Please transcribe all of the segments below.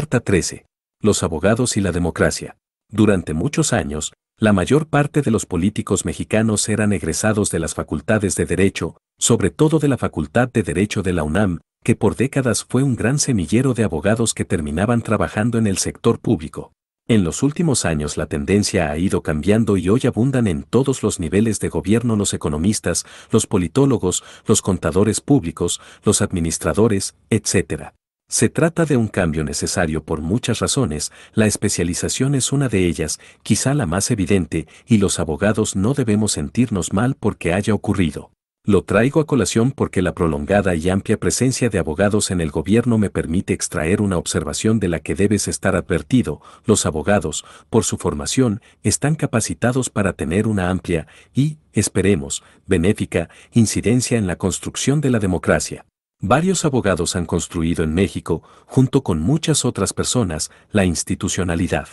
Carta 13. Los abogados y la democracia. Durante muchos años, la mayor parte de los políticos mexicanos eran egresados de las facultades de Derecho, sobre todo de la Facultad de Derecho de la UNAM, que por décadas fue un gran semillero de abogados que terminaban trabajando en el sector público. En los últimos años la tendencia ha ido cambiando y hoy abundan en todos los niveles de gobierno los economistas, los politólogos, los contadores públicos, los administradores, etc. Se trata de un cambio necesario por muchas razones, la especialización es una de ellas, quizá la más evidente, y los abogados no debemos sentirnos mal porque haya ocurrido. Lo traigo a colación porque la prolongada y amplia presencia de abogados en el gobierno me permite extraer una observación de la que debes estar advertido. Los abogados, por su formación, están capacitados para tener una amplia y, esperemos, benéfica incidencia en la construcción de la democracia. Varios abogados han construido en México, junto con muchas otras personas, la institucionalidad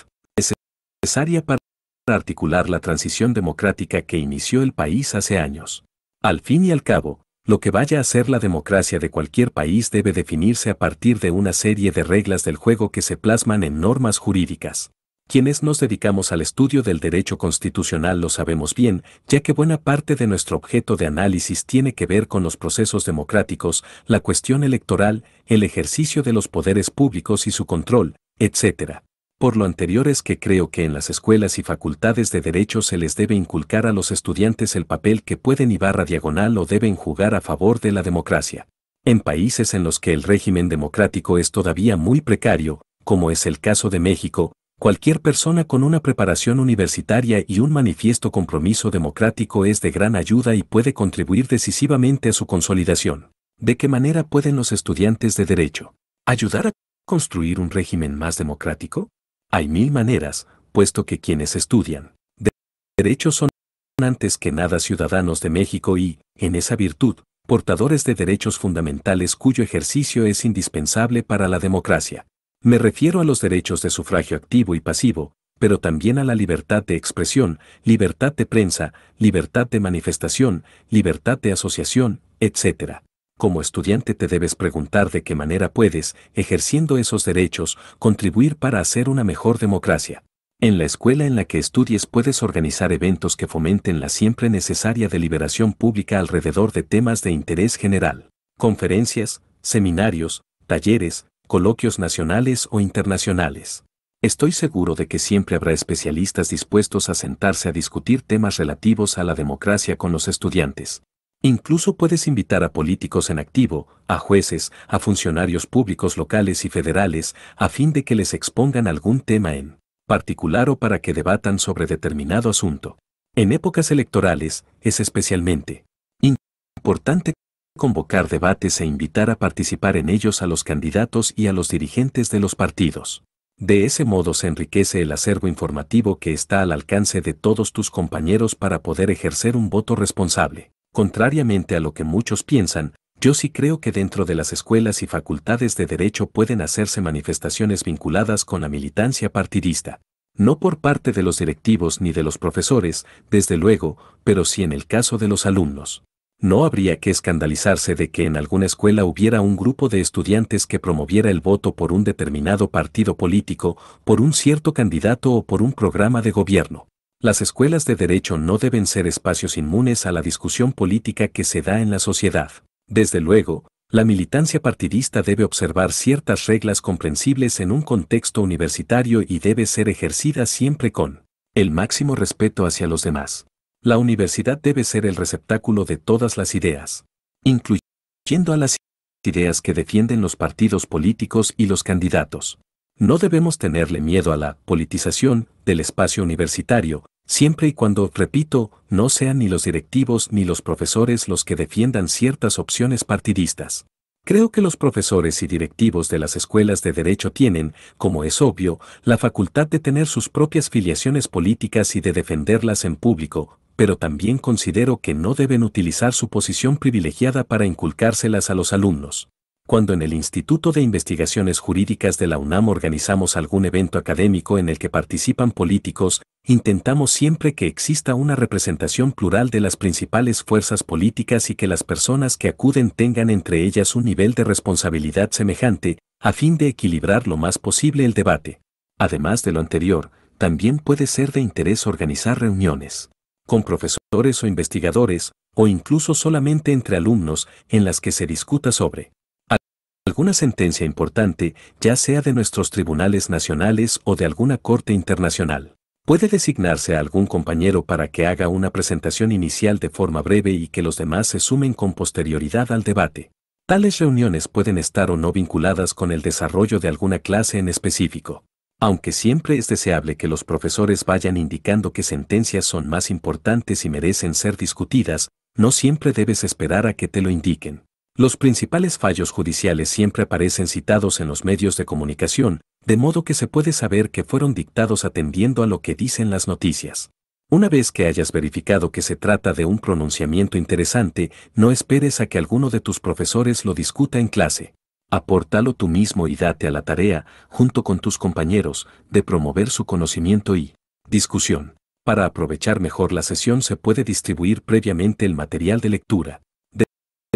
necesaria para articular la transición democrática que inició el país hace años. Al fin y al cabo, lo que vaya a ser la democracia de cualquier país debe definirse a partir de una serie de reglas del juego que se plasman en normas jurídicas. Quienes nos dedicamos al estudio del derecho constitucional lo sabemos bien, ya que buena parte de nuestro objeto de análisis tiene que ver con los procesos democráticos, la cuestión electoral, el ejercicio de los poderes públicos y su control, etc. Por lo anterior es que creo que en las escuelas y facultades de derecho se les debe inculcar a los estudiantes el papel que pueden y barra diagonal o deben jugar a favor de la democracia. En países en los que el régimen democrático es todavía muy precario, como es el caso de México, Cualquier persona con una preparación universitaria y un manifiesto compromiso democrático es de gran ayuda y puede contribuir decisivamente a su consolidación. ¿De qué manera pueden los estudiantes de Derecho ayudar a construir un régimen más democrático? Hay mil maneras, puesto que quienes estudian de Derecho son antes que nada ciudadanos de México y, en esa virtud, portadores de derechos fundamentales cuyo ejercicio es indispensable para la democracia. Me refiero a los derechos de sufragio activo y pasivo, pero también a la libertad de expresión, libertad de prensa, libertad de manifestación, libertad de asociación, etc. Como estudiante te debes preguntar de qué manera puedes, ejerciendo esos derechos, contribuir para hacer una mejor democracia. En la escuela en la que estudies puedes organizar eventos que fomenten la siempre necesaria deliberación pública alrededor de temas de interés general. Conferencias, seminarios, talleres, coloquios nacionales o internacionales. Estoy seguro de que siempre habrá especialistas dispuestos a sentarse a discutir temas relativos a la democracia con los estudiantes. Incluso puedes invitar a políticos en activo, a jueces, a funcionarios públicos locales y federales, a fin de que les expongan algún tema en particular o para que debatan sobre determinado asunto. En épocas electorales es especialmente importante convocar debates e invitar a participar en ellos a los candidatos y a los dirigentes de los partidos. De ese modo se enriquece el acervo informativo que está al alcance de todos tus compañeros para poder ejercer un voto responsable. Contrariamente a lo que muchos piensan, yo sí creo que dentro de las escuelas y facultades de derecho pueden hacerse manifestaciones vinculadas con la militancia partidista. No por parte de los directivos ni de los profesores, desde luego, pero sí en el caso de los alumnos no habría que escandalizarse de que en alguna escuela hubiera un grupo de estudiantes que promoviera el voto por un determinado partido político, por un cierto candidato o por un programa de gobierno. Las escuelas de derecho no deben ser espacios inmunes a la discusión política que se da en la sociedad. Desde luego, la militancia partidista debe observar ciertas reglas comprensibles en un contexto universitario y debe ser ejercida siempre con el máximo respeto hacia los demás. La universidad debe ser el receptáculo de todas las ideas, incluyendo a las ideas que defienden los partidos políticos y los candidatos. No debemos tenerle miedo a la politización del espacio universitario, siempre y cuando, repito, no sean ni los directivos ni los profesores los que defiendan ciertas opciones partidistas. Creo que los profesores y directivos de las escuelas de derecho tienen, como es obvio, la facultad de tener sus propias filiaciones políticas y de defenderlas en público, pero también considero que no deben utilizar su posición privilegiada para inculcárselas a los alumnos. Cuando en el Instituto de Investigaciones Jurídicas de la UNAM organizamos algún evento académico en el que participan políticos, intentamos siempre que exista una representación plural de las principales fuerzas políticas y que las personas que acuden tengan entre ellas un nivel de responsabilidad semejante, a fin de equilibrar lo más posible el debate. Además de lo anterior, también puede ser de interés organizar reuniones con profesores o investigadores, o incluso solamente entre alumnos, en las que se discuta sobre alguna sentencia importante, ya sea de nuestros tribunales nacionales o de alguna corte internacional. Puede designarse a algún compañero para que haga una presentación inicial de forma breve y que los demás se sumen con posterioridad al debate. Tales reuniones pueden estar o no vinculadas con el desarrollo de alguna clase en específico. Aunque siempre es deseable que los profesores vayan indicando qué sentencias son más importantes y merecen ser discutidas, no siempre debes esperar a que te lo indiquen. Los principales fallos judiciales siempre aparecen citados en los medios de comunicación, de modo que se puede saber que fueron dictados atendiendo a lo que dicen las noticias. Una vez que hayas verificado que se trata de un pronunciamiento interesante, no esperes a que alguno de tus profesores lo discuta en clase. Aportalo tú mismo y date a la tarea, junto con tus compañeros, de promover su conocimiento y discusión. Para aprovechar mejor la sesión se puede distribuir previamente el material de lectura, de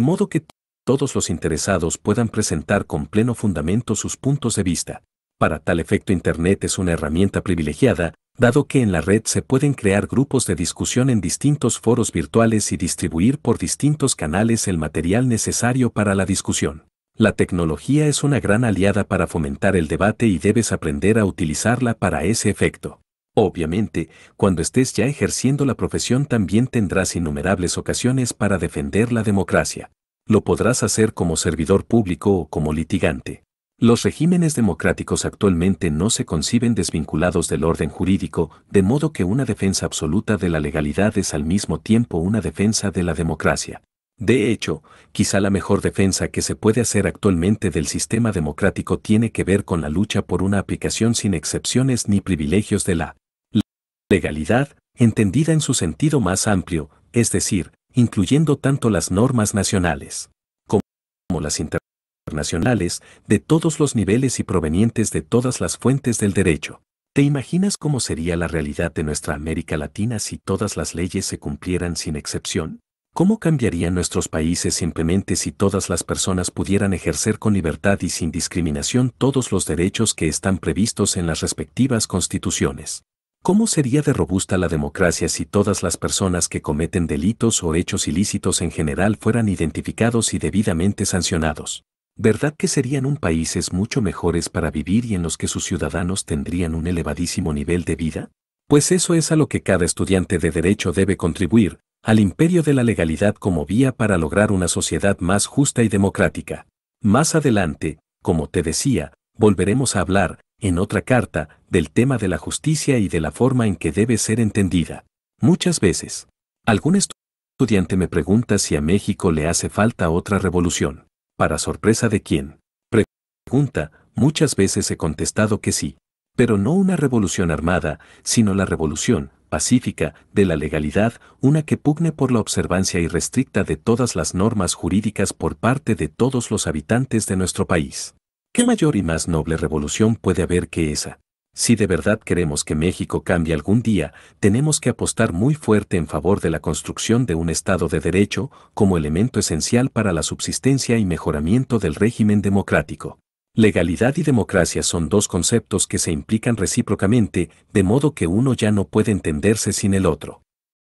modo que todos los interesados puedan presentar con pleno fundamento sus puntos de vista. Para tal efecto Internet es una herramienta privilegiada, dado que en la red se pueden crear grupos de discusión en distintos foros virtuales y distribuir por distintos canales el material necesario para la discusión. La tecnología es una gran aliada para fomentar el debate y debes aprender a utilizarla para ese efecto. Obviamente, cuando estés ya ejerciendo la profesión también tendrás innumerables ocasiones para defender la democracia. Lo podrás hacer como servidor público o como litigante. Los regímenes democráticos actualmente no se conciben desvinculados del orden jurídico, de modo que una defensa absoluta de la legalidad es al mismo tiempo una defensa de la democracia. De hecho, quizá la mejor defensa que se puede hacer actualmente del sistema democrático tiene que ver con la lucha por una aplicación sin excepciones ni privilegios de la legalidad, entendida en su sentido más amplio, es decir, incluyendo tanto las normas nacionales como las internacionales, de todos los niveles y provenientes de todas las fuentes del derecho. ¿Te imaginas cómo sería la realidad de nuestra América Latina si todas las leyes se cumplieran sin excepción? ¿Cómo cambiarían nuestros países simplemente si todas las personas pudieran ejercer con libertad y sin discriminación todos los derechos que están previstos en las respectivas constituciones? ¿Cómo sería de robusta la democracia si todas las personas que cometen delitos o hechos ilícitos en general fueran identificados y debidamente sancionados? ¿Verdad que serían un países mucho mejores para vivir y en los que sus ciudadanos tendrían un elevadísimo nivel de vida? Pues eso es a lo que cada estudiante de derecho debe contribuir, al imperio de la legalidad como vía para lograr una sociedad más justa y democrática. Más adelante, como te decía, volveremos a hablar, en otra carta, del tema de la justicia y de la forma en que debe ser entendida. Muchas veces, algún estudiante me pregunta si a México le hace falta otra revolución. Para sorpresa de quién. Pregunta, muchas veces he contestado que sí. Pero no una revolución armada, sino la revolución, pacífica, de la legalidad, una que pugne por la observancia irrestricta de todas las normas jurídicas por parte de todos los habitantes de nuestro país. ¿Qué mayor y más noble revolución puede haber que esa? Si de verdad queremos que México cambie algún día, tenemos que apostar muy fuerte en favor de la construcción de un Estado de Derecho como elemento esencial para la subsistencia y mejoramiento del régimen democrático. Legalidad y democracia son dos conceptos que se implican recíprocamente, de modo que uno ya no puede entenderse sin el otro.